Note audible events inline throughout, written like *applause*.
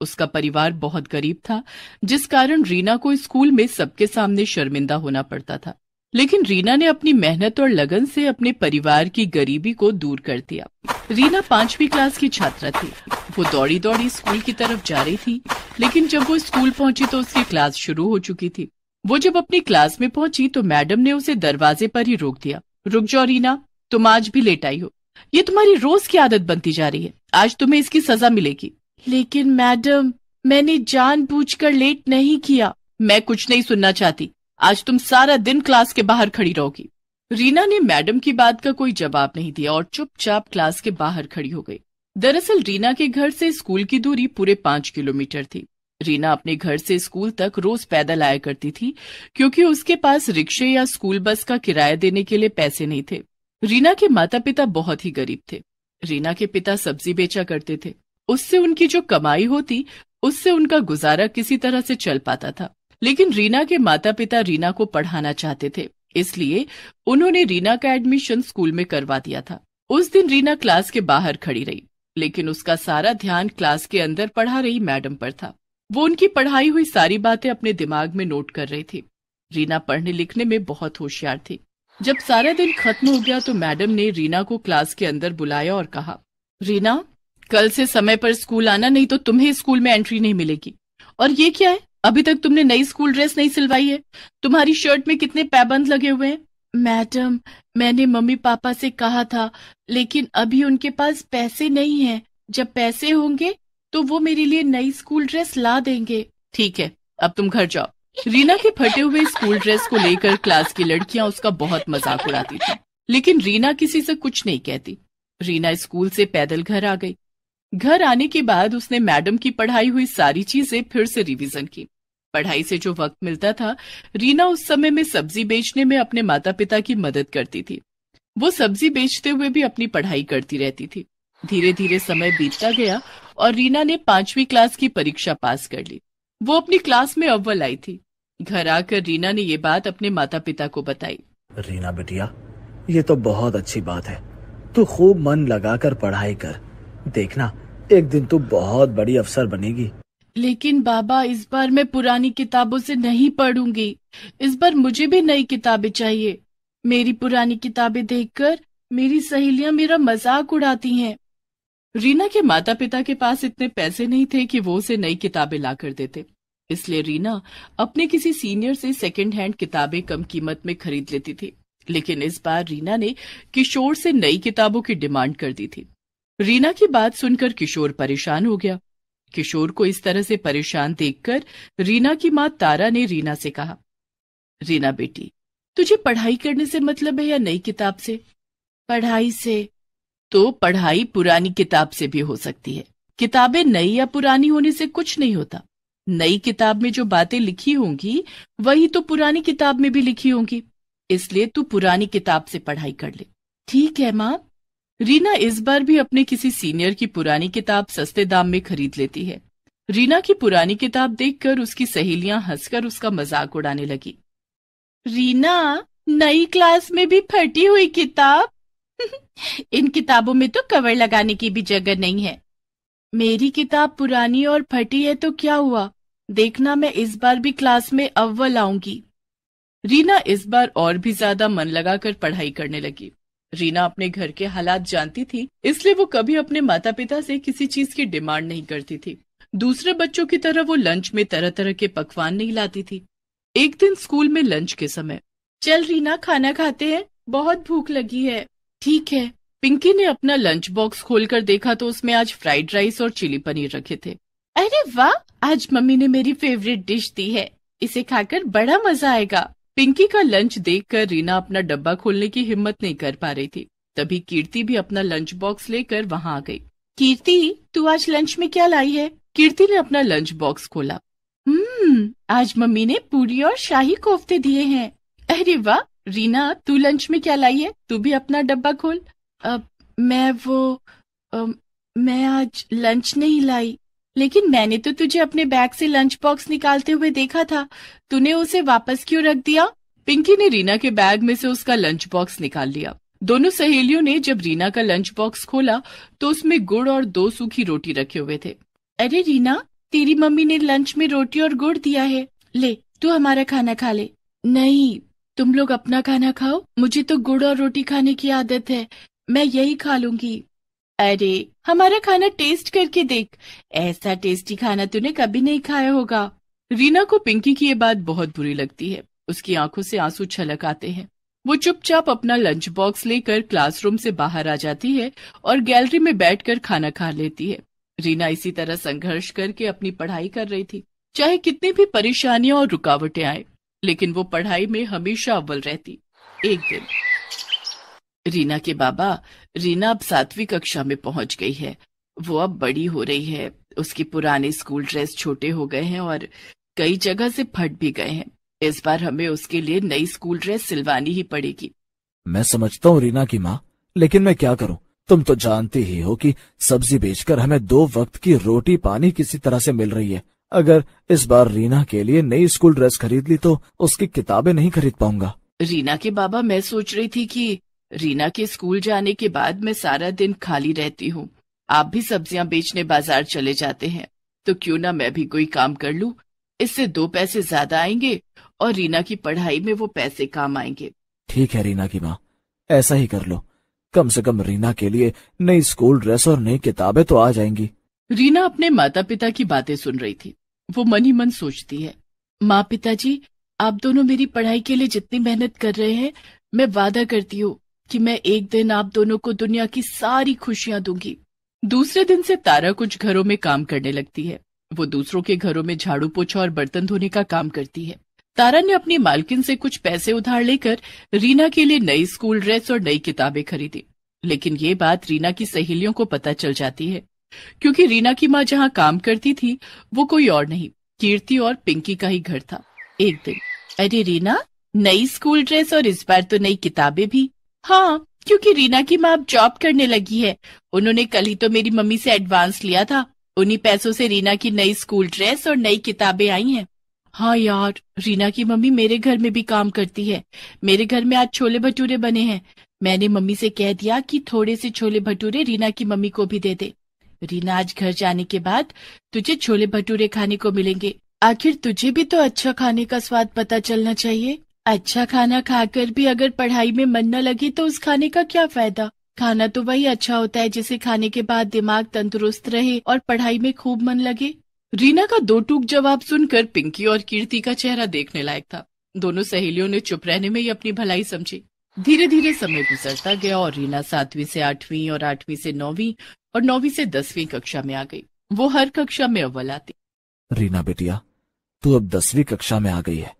उसका परिवार बहुत गरीब था जिस कारण रीना को स्कूल में सबके सामने शर्मिंदा होना पड़ता था लेकिन रीना ने अपनी मेहनत और लगन से अपने परिवार की गरीबी को दूर कर दिया रीना पांचवी क्लास की छात्रा थी वो दौड़ी दौड़ी स्कूल की तरफ जा रही थी लेकिन जब वो स्कूल पहुंची तो उसकी क्लास शुरू हो चुकी थी वो जब अपनी क्लास में पहुंची तो मैडम ने उसे दरवाजे पर ही रोक दिया रुक जाओ रीना तुम आज भी लेट आई हो ये तुम्हारी रोज की आदत बनती जा रही है आज तुम्हें इसकी सजा मिलेगी लेकिन मैडम मैंने जानबूझकर लेट नहीं किया मैं कुछ नहीं सुनना चाहती आज तुम सारा दिन क्लास के बाहर खड़ी रहोगी रीना ने मैडम की बात का कोई जवाब नहीं दिया और चुपचाप क्लास के बाहर खड़ी हो गई दरअसल रीना के घर से स्कूल की दूरी पूरे पांच किलोमीटर थी रीना अपने घर से स्कूल तक रोज पैदल आया करती थी क्योंकि उसके पास रिक्शे या स्कूल बस का किराया देने के लिए पैसे नहीं थे रीना के माता पिता बहुत ही गरीब थे रीना के पिता सब्जी बेचा करते थे उससे उनकी जो कमाई होती उससे उनका गुजारा किसी तरह से चल पाता था लेकिन रीना के माता पिता रीना को पढ़ाना चाहते थे इसलिए उन्होंने रीना का एडमिशन स्कूल में करवा दिया था उस दिन रीना क्लास के बाहर खड़ी रही लेकिन उसका सारा ध्यान क्लास के अंदर पढ़ा रही मैडम पर था वो उनकी पढ़ाई हुई सारी बातें अपने दिमाग में नोट कर रही थी रीना पढ़ने लिखने में बहुत होशियार थी जब सारा दिन खत्म हो गया तो मैडम ने रीना को क्लास के अंदर बुलाया और कहा रीना कल से समय पर स्कूल आना नहीं तो तुम्हें स्कूल में एंट्री नहीं मिलेगी और ये क्या है अभी तक तुमने नई स्कूल ड्रेस नहीं सिलवाई है तुम्हारी शर्ट में कितने पैबंद लगे हुए हैं मैडम मैंने मम्मी पापा से कहा था लेकिन अभी उनके पास पैसे नहीं है जब पैसे होंगे तो वो मेरे लिए नई स्कूल ड्रेस ला देंगे ठीक है अब तुम घर जाओ रीना के फटे हुए स्कूल ड्रेस को लेकर क्लास की लड़कियां उसका बहुत मजाक उड़ाती थी लेकिन रीना किसी से कुछ नहीं कहती रीना स्कूल से पैदल घर आ गई घर आने के बाद उसने मैडम की पढ़ाई हुई सारी चीजें फिर से रिवीजन की पढ़ाई से जो वक्त मिलता था रीना उस समय में सब्जी बेचने में अपने माता पिता की मदद करती थी वो सब्जी बेचते हुए भी अपनी पढ़ाई करती रहती थी धीरे धीरे समय बीतता गया और रीना ने पांचवी क्लास की परीक्षा पास कर ली वो अपनी क्लास में अव्वल आई थी घर आकर रीना ने ये बात अपने माता पिता को बताई रीना बेटिया ये तो बहुत अच्छी बात है तू खूब मन लगाकर पढ़ाई कर देखना एक दिन तो बहुत बड़ी अफसर बनेगी लेकिन बाबा इस बार मैं पुरानी किताबों से नहीं पढ़ूंगी इस बार मुझे भी नई किताबें चाहिए मेरी पुरानी किताबें देखकर मेरी सहेलियां मेरा मजाक उड़ाती हैं रीना के माता पिता के पास इतने पैसे नहीं थे कि वो उसे नई किताबें ला कर देते इसलिए रीना अपने किसी सीनियर से सेकंड हैंड किताबें कम कीमत में खरीद लेती थी लेकिन इस बार रीना ने किशोर से नई किताबों की डिमांड कर दी थी रीना की बात सुनकर किशोर परेशान हो गया किशोर को इस तरह से परेशान देखकर रीना की मां तारा ने रीना से कहा रीना बेटी तुझे पढ़ाई करने से मतलब है या नई किताब से पढ़ाई से तो पढ़ाई पुरानी किताब से भी हो सकती है किताबें नई या पुरानी होने से कुछ नहीं होता नई किताब में जो बातें लिखी होंगी वही तो पुरानी किताब में भी लिखी होंगी इसलिए तू पुरानी किताब से पढ़ाई कर ले ठीक है माँ रीना इस बार भी अपने किसी सीनियर की पुरानी किताब सस्ते दाम में खरीद लेती है रीना की पुरानी किताब देखकर उसकी सहेलियां हंसकर उसका मजाक उड़ाने लगी रीना नई क्लास में भी फटी हुई किताब *laughs* इन किताबों में तो कवर लगाने की भी जगह नहीं है मेरी किताब पुरानी और फटी है तो क्या हुआ देखना मैं इस बार भी क्लास में अव्वल आऊंगी रीना इस बार और भी ज्यादा मन लगाकर पढ़ाई करने लगी रीना अपने घर के हालात जानती थी इसलिए वो कभी अपने माता पिता से किसी चीज की डिमांड नहीं करती थी दूसरे बच्चों की तरह वो लंच में तरह तरह के पकवान नहीं लाती थी एक दिन स्कूल में लंच के समय चल रीना खाना खाते हैं बहुत भूख लगी है ठीक है पिंकी ने अपना लंच बॉक्स खोलकर देखा तो उसमें आज फ्राइड राइस और चिली पनीर रखे थे अरे वाह आज मम्मी ने मेरी फेवरेट डिश दी है इसे खाकर बड़ा मजा आएगा पिंकी का लंच देखकर रीना अपना डब्बा खोलने की हिम्मत नहीं कर पा रही थी तभी कीर्ति भी अपना लंच बॉक्स लेकर वहाँ आ गई कीर्ति तू आज लंच में क्या लाई है कीर्ति ने अपना लंच बॉक्स खोला हम्म आज मम्मी ने पूरी और शाही कोफ्ते दिए हैं अरे वाह रीना तू लंच में क्या लाई है तू भी अपना डब्बा खोल अब मैं वो आ, मैं आज लंच नहीं लाई लेकिन मैंने तो तुझे अपने बैग से लंच बॉक्स निकालते हुए देखा था तूने उसे वापस क्यों रख दिया पिंकी ने रीना के बैग में से उसका लंच बॉक्स निकाल लिया दोनों सहेलियों ने जब रीना का लंच बॉक्स खोला तो उसमें गुड़ और दो सूखी रोटी रखे हुए थे अरे रीना तेरी मम्मी ने लंच में रोटी और गुड़ दिया है ले तू हमारा खाना खा ले नहीं तुम लोग अपना खाना खाओ मुझे तो गुड़ और रोटी खाने की आदत है मैं यही खा लूंगी अरे हमारा खाना टेस्ट करके देख ऐसा टेस्टी खाना तूने कभी नहीं खाया होगा रीना को पिंकी की ये बात बहुत बुरी लगती है उसकी आंखों से आंसू छलक आते हैं वो चुपचाप अपना लंच बॉक्स लेकर क्लासरूम से बाहर आ जाती है और गैलरी में बैठकर खाना खा लेती है रीना इसी तरह संघर्ष करके अपनी पढ़ाई कर रही थी चाहे कितनी भी परेशानियां और रुकावटें आए लेकिन वो पढ़ाई में हमेशा अव्वल रहती एक दिन रीना के बाबा रीना अब सातवीं कक्षा में पहुंच गई है वो अब बड़ी हो रही है उसके पुराने स्कूल ड्रेस छोटे हो गए हैं और कई जगह से फट भी गए हैं इस बार हमें उसके लिए नई स्कूल ड्रेस सिलवानी ही पड़ेगी मैं समझता हूँ रीना की माँ लेकिन मैं क्या करूँ तुम तो जानती ही हो कि सब्जी बेचकर हमें दो वक्त की रोटी पानी किसी तरह से मिल रही है अगर इस बार रीना के लिए नई स्कूल ड्रेस खरीद ली तो उसकी किताबें नहीं खरीद पाऊंगा रीना के बाबा मैं सोच रही थी कि रीना के स्कूल जाने के बाद मैं सारा दिन खाली रहती हूँ आप भी सब्जियां बेचने बाजार चले जाते हैं तो क्यों ना मैं भी कोई काम कर लूँ इससे दो पैसे ज्यादा आएंगे और रीना की पढ़ाई में वो पैसे काम आएंगे ठीक है रीना की माँ ऐसा ही कर लो कम से कम रीना के लिए नई स्कूल ड्रेस और नई किताबें तो आ जाएंगी रीना अपने माता पिता की बातें सुन रही थी वो मन ही मन सोचती है माँ पिताजी आप दोनों मेरी पढ़ाई के लिए जितनी मेहनत कर रहे हैं मैं वादा करती हूँ कि मैं एक दिन आप दोनों को दुनिया की सारी खुशियां दूंगी दूसरे दिन से तारा कुछ घरों में काम करने लगती है वो दूसरों के घरों में झाड़ू पोछा और बर्तन धोने का काम करती है तारा ने अपनी मालकिन से कुछ पैसे उधार लेकर रीना के लिए नई स्कूल ड्रेस और नई किताबें खरीदी लेकिन ये बात रीना की सहेलियों को पता चल जाती है क्योंकि रीना की माँ जहाँ काम करती थी वो कोई और नहीं कीर्ति और पिंकी का ही घर था एक दिन अरे रीना नई स्कूल ड्रेस और इस बार तो नई किताबें भी हाँ क्योंकि रीना की माँ अब जॉब करने लगी है उन्होंने कल ही तो मेरी मम्मी से एडवांस लिया था उन्हीं पैसों से रीना की नई स्कूल ड्रेस और नई किताबें आई हैं हाँ यार रीना की मम्मी मेरे घर में भी काम करती है मेरे घर में आज छोले भटूरे बने हैं मैंने मम्मी से कह दिया कि थोड़े से छोले भटूरे रीना की मम्मी को भी दे दे रीना आज घर जाने के बाद तुझे छोले भटूरे खाने को मिलेंगे आखिर तुझे भी तो अच्छा खाने का स्वाद पता चलना चाहिए अच्छा खाना खाकर भी अगर पढ़ाई में मन न लगे तो उस खाने का क्या फायदा खाना तो वही अच्छा होता है जिसे खाने के बाद दिमाग तंदुरुस्त रहे और पढ़ाई में खूब मन लगे रीना का दो टूक जवाब सुनकर पिंकी और कीर्ति का चेहरा देखने लायक था दोनों सहेलियों ने चुप रहने में ही अपनी भलाई समझी धीरे धीरे समय गुजरता गया और रीना सातवीं से आठवीं और आठवीं से नौवीं और नौवीं से दसवीं कक्षा में आ गई वो हर कक्षा में अव्वल आती रीना बेटिया तू अब दसवीं कक्षा में आ गई है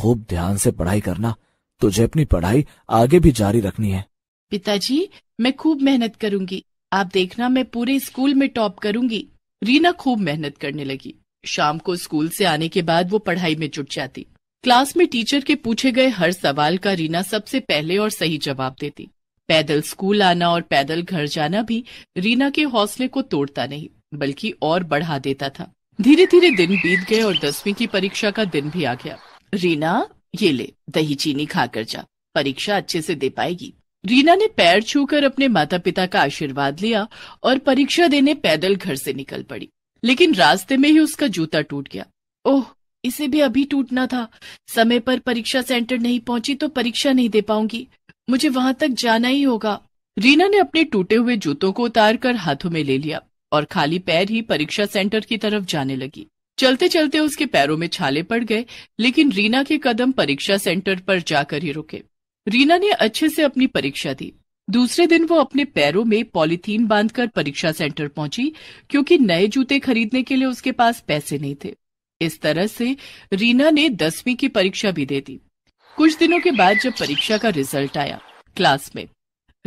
खूब ध्यान से पढ़ाई करना तुझे अपनी पढ़ाई आगे भी जारी रखनी है पिताजी मैं खूब मेहनत करूंगी आप देखना मैं पूरे स्कूल में टॉप करूंगी रीना खूब मेहनत करने लगी शाम को स्कूल से आने के बाद वो पढ़ाई में जुट जाती क्लास में टीचर के पूछे गए हर सवाल का रीना सबसे पहले और सही जवाब देती पैदल स्कूल आना और पैदल घर जाना भी रीना के हौसले को तोड़ता नहीं बल्कि और बढ़ा देता था धीरे धीरे दिन बीत गए और दसवीं की परीक्षा का दिन भी आ गया रीना ये ले दही चीनी खाकर जा परीक्षा अच्छे से दे पाएगी रीना ने पैर छूकर अपने माता पिता का आशीर्वाद लिया और परीक्षा देने पैदल घर से निकल पड़ी लेकिन रास्ते में ही उसका जूता टूट गया ओह इसे भी अभी टूटना था समय पर परीक्षा सेंटर नहीं पहुंची तो परीक्षा नहीं दे पाऊंगी मुझे वहां तक जाना ही होगा रीना ने अपने टूटे हुए जूतों को उतार कर हाथों में ले लिया और खाली पैर ही परीक्षा सेंटर की तरफ जाने लगी चलते चलते उसके पैरों में छाले पड़ गए लेकिन रीना के कदम परीक्षा सेंटर पर जाकर ही रुके रीना ने अच्छे से अपनी परीक्षा दी दूसरे दिन वो अपने पैरों में पॉलीथीन बांधकर परीक्षा सेंटर पहुंची क्योंकि नए जूते खरीदने के लिए उसके पास पैसे नहीं थे इस तरह से रीना ने दसवीं की परीक्षा भी दे दी कुछ दिनों के बाद जब परीक्षा का रिजल्ट आया क्लास में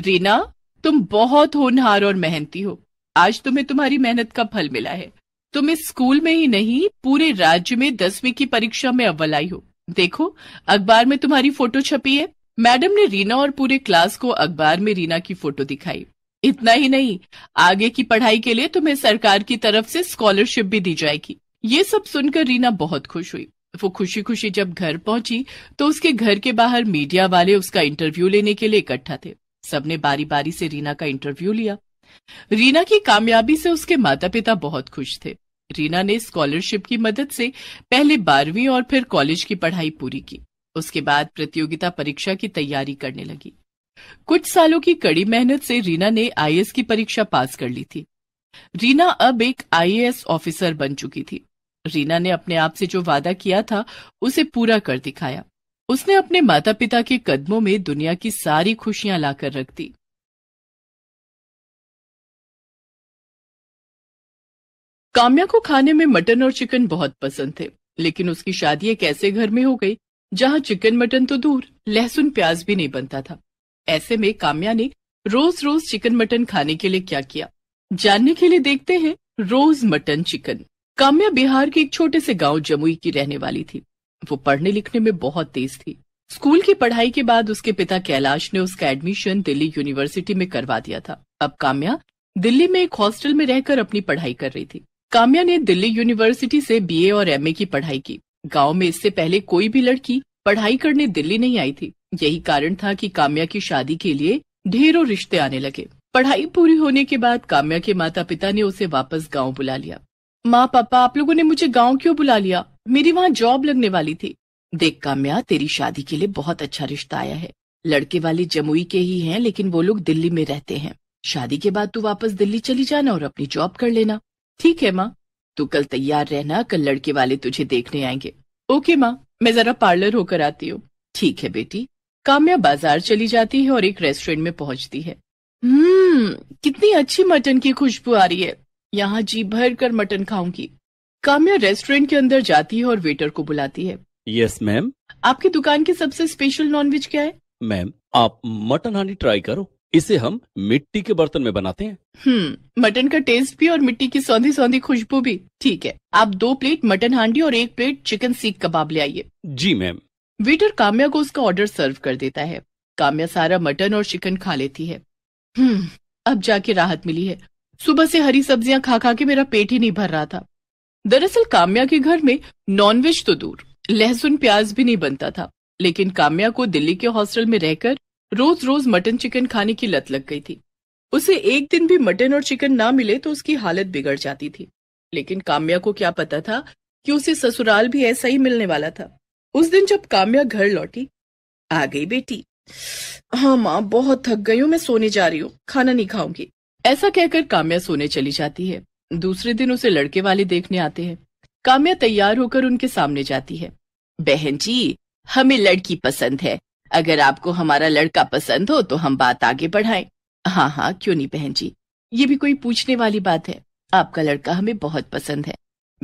रीना तुम बहुत होनहार और मेहनती हो आज तुम्हें तुम्हारी मेहनत का फल मिला है तुम इस स्कूल में ही नहीं पूरे राज्य में दसवीं की परीक्षा में अव्वल आई हो देखो अखबार में तुम्हारी फोटो छपी है मैडम ने रीना और पूरे क्लास को अखबार में रीना की फोटो दिखाई इतना ही नहीं आगे की पढ़ाई के लिए तुम्हें सरकार की तरफ से स्कॉलरशिप भी दी जाएगी ये सब सुनकर रीना बहुत खुश हुई वो खुशी खुशी जब घर पहुंची तो उसके घर के बाहर मीडिया वाले उसका इंटरव्यू लेने के लिए इकट्ठा थे सबने बारी बारी से रीना का इंटरव्यू लिया रीना की कामयाबी से उसके माता पिता बहुत खुश थे रीना ने स्कॉलरशिप की मदद से पहले बारहवीं और फिर कॉलेज की पढ़ाई पूरी की उसके बाद प्रतियोगिता परीक्षा की तैयारी करने लगी कुछ सालों की कड़ी मेहनत से रीना ने आई की परीक्षा पास कर ली थी रीना अब एक आई ऑफिसर बन चुकी थी रीना ने अपने आप से जो वादा किया था उसे पूरा कर दिखाया उसने अपने माता पिता के कदमों में दुनिया की सारी खुशियां लाकर रख दी काम्या को खाने में मटन और चिकन बहुत पसंद थे लेकिन उसकी शादी एक ऐसे घर में हो गई जहाँ चिकन मटन तो दूर लहसुन प्याज भी नहीं बनता था ऐसे में काम्या ने रोज रोज चिकन मटन खाने के लिए क्या किया जानने के लिए देखते हैं रोज मटन चिकन काम्या बिहार के एक छोटे से गांव जमुई की रहने वाली थी वो पढ़ने लिखने में बहुत तेज थी स्कूल की पढ़ाई के बाद उसके पिता कैलाश ने उसका एडमिशन दिल्ली यूनिवर्सिटी में करवा दिया था अब काम्या दिल्ली में एक हॉस्टल में रहकर अपनी पढ़ाई कर रही थी काम्या ने दिल्ली यूनिवर्सिटी से बीए और एमए की पढ़ाई की गांव में इससे पहले कोई भी लड़की पढ़ाई करने दिल्ली नहीं आई थी यही कारण था कि काम्या की शादी के लिए ढेरों रिश्ते आने लगे पढ़ाई पूरी होने के बाद काम्या के माता पिता ने उसे वापस गाँव बुला लिया माँ पापा आप लोगों ने मुझे गाँव क्यों बुला लिया मेरी वहाँ जॉब लगने वाली थी देख काम्या तेरी शादी के लिए बहुत अच्छा रिश्ता आया है लड़के वाले जमुई के ही हैं लेकिन वो लोग दिल्ली में रहते हैं शादी के बाद तू वापस दिल्ली चली जाना और अपनी जॉब कर लेना ठीक है माँ तू कल तैयार रहना कल लड़के वाले तुझे देखने आएंगे ओके माँ मैं जरा पार्लर होकर आती हूँ ठीक है बेटी काम्या बाजार चली जाती है और एक रेस्टोरेंट में पहुंचती है हम्म कितनी अच्छी मटन की खुशबू आ रही है यहाँ जी भर कर मटन खाऊंगी काम्या रेस्टोरेंट के अंदर जाती है और वेटर को बुलाती है यस मैम आपकी दुकान की सबसे स्पेशल नॉनवेज क्या है मैम आप मटन हांडी ट्राई करो इसे हम मिट्टी के बर्तन में बनाते हैं हम्म मटन का टेस्ट भी और मिट्टी की सौंधी सौंधी खुशबू भी ठीक है आप दो प्लेट मटन हांडी और एक प्लेट चिकन सीख कबाब ले आइए जी मैम वेटर काम्या को उसका ऑर्डर सर्व कर देता है काम्या सारा मटन और चिकन खा लेती है हम्म अब जाके राहत मिली है सुबह से हरी सब्जियां खा खा के मेरा पेट ही नहीं भर रहा था दरअसल काम्या के घर में नॉनवेज तो दूर लहसुन प्याज भी नहीं बनता था लेकिन काम्या को दिल्ली के हॉस्टल में रहकर रोज रोज मटन चिकन खाने की लत लग गई थी उसे एक दिन भी मटन और चिकन ना मिले तो उसकी हालत बिगड़ जाती थी लेकिन काम्या को क्या पता था कि उसे ससुराल भी ऐसा ही मिलने वाला था उस दिन जब काम्या घर लौटी आ गई बेटी हाँ माँ बहुत थक गई हूँ मैं सोने जा रही हूँ खाना नहीं खाऊंगी ऐसा कहकर काम्या सोने चली जाती है दूसरे दिन उसे लड़के वाले देखने आते हैं काम्या तैयार होकर उनके सामने जाती है बहन जी हमें लड़की पसंद है अगर आपको हमारा लड़का पसंद हो तो हम बात आगे बढ़ाएं हाँ हाँ क्यों नहीं बहन जी ये भी कोई पूछने वाली बात है आपका लड़का हमें बहुत पसंद है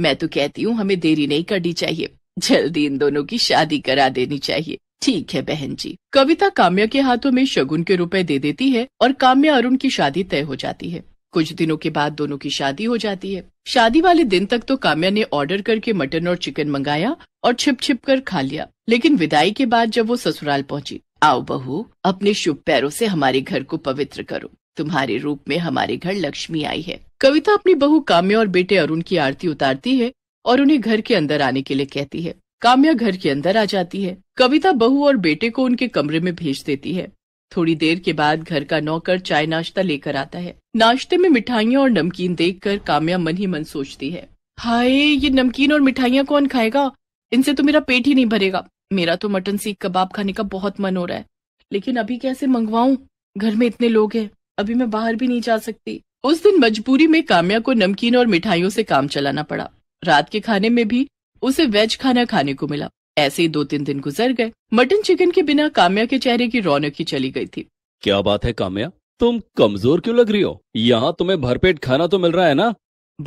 मैं तो कहती हूँ हमें देरी नहीं करनी चाहिए जल्दी इन दोनों की शादी करा देनी चाहिए ठीक है बहन जी कविता काम्या के हाथों में शगुन के रुपए दे देती है और काम्या अरुण की शादी तय हो जाती है कुछ दिनों के बाद दोनों की शादी हो जाती है शादी वाले दिन तक तो काम्या ने ऑर्डर करके मटन और चिकन मंगाया और छिप छिप कर खा लिया लेकिन विदाई के बाद जब वो ससुराल पहुंची आओ बहू अपने शुभ पैरों से हमारे घर को पवित्र करो तुम्हारे रूप में हमारे घर लक्ष्मी आई है कविता अपनी बहू काम्या और बेटे अरुण की आरती उतारती है और उन्हें घर के अंदर आने के लिए कहती है काम्या घर के अंदर आ जाती है कविता बहू और बेटे को उनके कमरे में भेज देती है थोड़ी देर के बाद घर का नौकर चाय नाश्ता लेकर आता है नाश्ते में मिठाइयाँ और नमकीन देखकर काम्या मन ही मन सोचती है हाय ये नमकीन और मिठाइयाँ कौन खाएगा इनसे तो मेरा पेट ही नहीं भरेगा मेरा तो मटन सीख कबाब खाने का बहुत मन हो रहा है लेकिन अभी कैसे मंगवाऊ घर में इतने लोग हैं अभी मैं बाहर भी नहीं जा सकती उस दिन मजबूरी में काम्या को नमकीन और मिठाइयों से काम चलाना पड़ा रात के खाने में भी उसे वेज खाना खाने को मिला ऐसे ही दो तीन दिन गुजर गए मटन चिकन के बिना काम्या के चेहरे की रौनक ही चली गई थी क्या बात है काम्या तुम कमजोर क्यों लग रही हो यहाँ तुम्हें भरपेट खाना तो मिल रहा है ना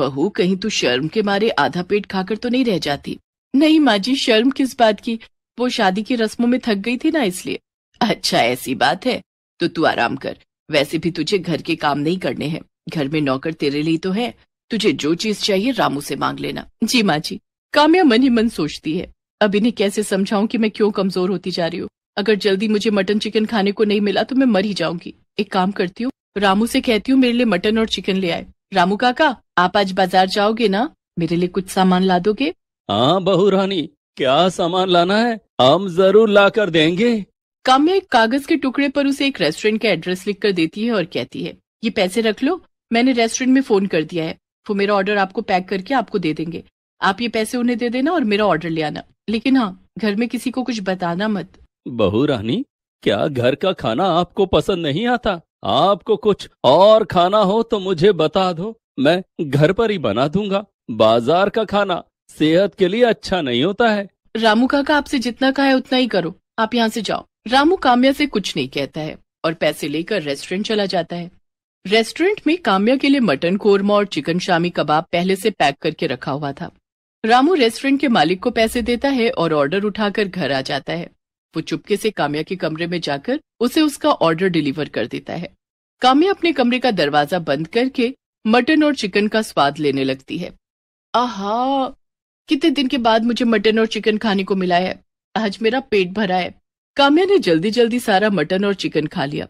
बहू कहीं तू शर्म के मारे आधा पेट खाकर तो नहीं रह जाती नहीं माँ जी शर्म किस बात की वो शादी की रस्मों में थक गई थी ना इसलिए अच्छा ऐसी बात है तो तू आराम कर वैसे भी तुझे घर के काम नहीं करने हैं घर में नौकर तेरे लिए तो है तुझे जो चीज चाहिए रामू से मांग लेना जी माँ जी काम्या मन ही मन सोचती है अब इन्हें कैसे समझाऊं कि मैं क्यों कमजोर होती जा रही हूँ अगर जल्दी मुझे मटन चिकन खाने को नहीं मिला तो मैं मर ही जाऊंगी एक काम करती हूँ रामू से कहती हूँ मेरे लिए मटन और चिकन ले आए रामू काका आप आज बाजार जाओगे ना मेरे लिए कुछ सामान ला दोगे हाँ बहू रानी क्या सामान लाना है हम जरूर ला कर देंगे कम एक कागज के टुकड़े पर उसे एक रेस्टोरेंट का एड्रेस लिख कर देती है और कहती है ये पैसे रख लो मैंने रेस्टोरेंट में फोन कर दिया है वो मेरा ऑर्डर आपको पैक करके आपको दे देंगे आप ये पैसे उन्हें दे देना और मेरा ऑर्डर ले आना लेकिन हाँ घर में किसी को कुछ बताना मत बहू रानी क्या घर का खाना आपको पसंद नहीं आता आपको कुछ और खाना हो तो मुझे बता दो मैं घर पर ही बना दूंगा बाजार का खाना सेहत के लिए अच्छा नहीं होता है रामू काका आपसे जितना कहा है उतना ही करो आप यहाँ से जाओ रामू काम्या से कुछ नहीं कहता है और पैसे लेकर रेस्टोरेंट चला जाता है रेस्टोरेंट में काम्या के लिए मटन कोरमा और चिकन शामी कबाब पहले से पैक करके रखा हुआ था रामू रेस्टोरेंट के मालिक को पैसे देता है और ऑर्डर उठाकर घर आ जाता है वो चुपके से काम्या के कमरे में जाकर उसे उसका ऑर्डर डिलीवर कर देता है काम्या अपने कमरे का दरवाजा बंद करके मटन और चिकन का स्वाद लेने लगती है आहा कितने दिन के बाद मुझे मटन और चिकन खाने को मिला है आज मेरा पेट भरा है काम्या ने जल्दी जल्दी सारा मटन और चिकन खा लिया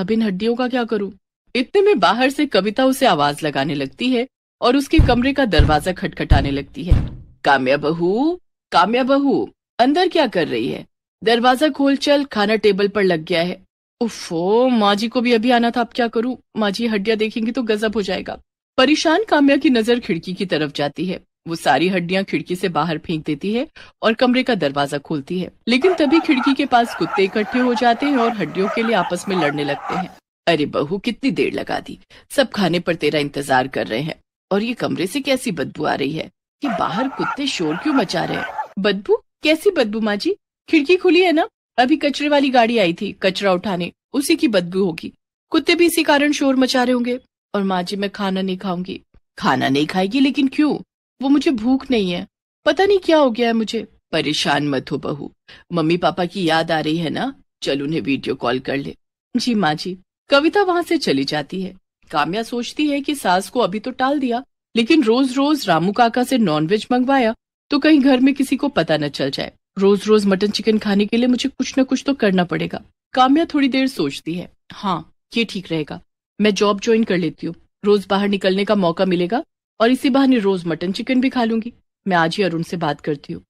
अब इन हड्डियों का क्या करूं इतने में बाहर से कविता उसे आवाज लगाने लगती है और उसके कमरे का दरवाजा खटखटाने लगती है काम्या बहू काम्या बहू अंदर क्या कर रही है दरवाजा खोल चल खाना टेबल पर लग गया है उफो माँ जी को भी अभी आना था अब क्या करूं माँ जी हड्डियां देखेंगी तो गजब हो जाएगा परेशान काम्या की नजर खिड़की की तरफ जाती है वो सारी हड्डियां खिड़की से बाहर फेंक देती है और कमरे का दरवाजा खोलती है लेकिन तभी खिड़की के पास कुत्ते इकट्ठे हो जाते हैं और हड्डियों के लिए आपस में लड़ने लगते हैं अरे बहू कितनी देर लगा दी सब खाने पर तेरा इंतजार कर रहे हैं और ये कमरे से कैसी बदबू आ रही है कि बाहर कुत्ते शोर क्यों मचा रहे हैं बदबू कैसी बदबू माँ जी खिड़की खुली है ना अभी कचरे वाली गाड़ी आई थी कचरा उठाने उसी की बदबू होगी कुत्ते भी इसी कारण शोर मचा रहे होंगे और माँ जी मैं खाना नहीं खाऊंगी खाना नहीं खाएगी लेकिन क्यों वो मुझे भूख नहीं है पता नहीं क्या हो गया है मुझे परेशान मत हो बहू मम्मी पापा की याद आ रही है ना चल उन्हें वीडियो कॉल कर ले जी माँ जी कविता वहाँ से चली जाती है काम्या सोचती है कि सास को अभी तो टाल दिया लेकिन रोज रोज रामू काका से नॉनवेज मंगवाया तो कहीं घर में किसी को पता न चल जाए रोज रोज मटन चिकन खाने के लिए मुझे कुछ न कुछ तो करना पड़ेगा काम्या थोड़ी देर सोचती है हाँ ये ठीक रहेगा मैं जॉब ज्वाइन कर लेती हूँ रोज बाहर निकलने का मौका मिलेगा और इसी बहाने रोज मटन चिकन भी खा लूंगी मैं आज ही अरुण से बात करती हूँ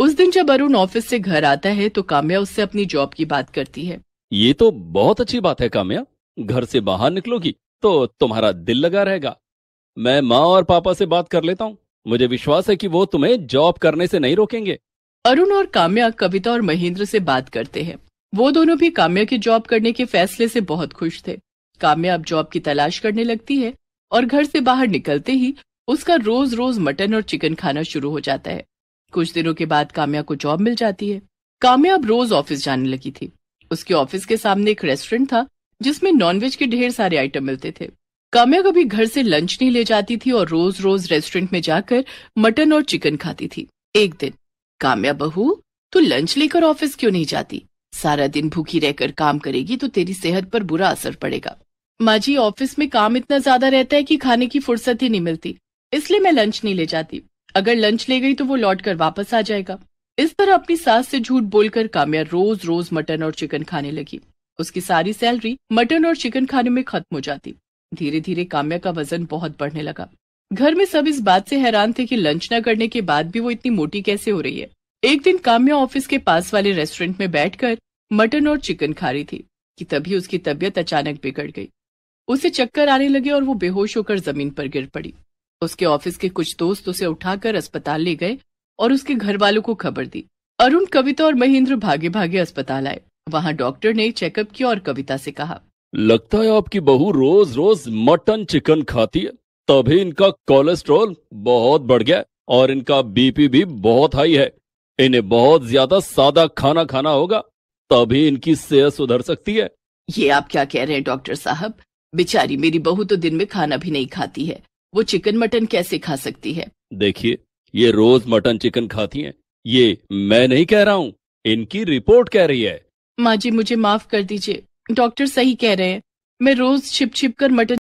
उस दिन जब अरुण ऑफिस से घर आता है तो काम्या उससे अपनी जॉब की बात करती है ये तो बहुत अच्छी बात है काम्या घर से बाहर निकलोगी तो तुम्हारा दिल लगा रहेगा मैं माँ और पापा से बात कर लेता हूँ मुझे विश्वास है कि वो तुम्हें जॉब करने से नहीं रोकेंगे अरुण और काम्या कविता और महेंद्र से बात करते हैं वो दोनों भी काम्या के जॉब करने के फैसले से बहुत खुश थे काम्या अब जॉब की तलाश करने लगती है और घर से बाहर निकलते ही उसका रोज रोज मटन और चिकन खाना शुरू हो जाता है कुछ दिनों के बाद काम्या को जॉब मिल जाती है काम्या अब रोज ऑफिस जाने लगी थी उसके ऑफिस के सामने एक रेस्टोरेंट था जिसमें नॉनवेज के ढेर सारे आइटम मिलते थे काम्या कभी घर से लंच नहीं ले जाती थी और रोज रोज रेस्टोरेंट में जाकर मटन और चिकन खाती थी एक दिन काम्या बहू तू लंच लेकर ऑफिस क्यों नहीं जाती सारा दिन भूखी रहकर काम करेगी तो तेरी सेहत पर बुरा असर पड़ेगा माँ जी ऑफिस में काम इतना ज्यादा रहता है कि खाने की फुर्सत ही नहीं मिलती इसलिए मैं लंच नहीं ले जाती अगर लंच ले गई तो वो लौट कर वापस आ जाएगा इस तरह अपनी सास से झूठ बोलकर काम्या रोज रोज मटन और चिकन खाने लगी उसकी सारी सैलरी मटन और चिकन खाने में खत्म हो जाती धीरे धीरे काम्या का वजन बहुत बढ़ने लगा घर में सब इस बात से हैरान थे कि लंच न करने के बाद भी वो इतनी मोटी कैसे हो रही है एक दिन काम्या ऑफिस के पास वाले रेस्टोरेंट में बैठकर मटन और चिकन खा रही थी कि तभी उसकी तबीयत अचानक बिगड़ गई उसे चक्कर आने लगे और वो बेहोश होकर जमीन पर गिर पड़ी उसके ऑफिस के कुछ दोस्त उसे उठाकर अस्पताल ले गए और उसके घर वालों को खबर दी अरुण कविता और महेंद्र भागे भागे अस्पताल आए वहाँ डॉक्टर ने चेकअप किया और कविता से कहा लगता है आपकी बहू रोज रोज मटन चिकन खाती है तभी इनका कोलेस्ट्रॉल बहुत बढ़ गया और इनका बीपी भी बहुत हाई है इन्हें बहुत ज्यादा सादा खाना खाना होगा तभी इनकी सेहत सुधर सकती है ये आप क्या कह रहे हैं डॉक्टर साहब बेचारी मेरी बहू तो दिन में खाना भी नहीं खाती है वो चिकन मटन कैसे खा सकती है देखिए ये रोज मटन चिकन खाती है ये मैं नहीं कह रहा हूँ इनकी रिपोर्ट कह रही है माँ जी मुझे माफ कर दीजिए डॉक्टर सही कह रहे हैं मैं रोज छिप छिप कर मटन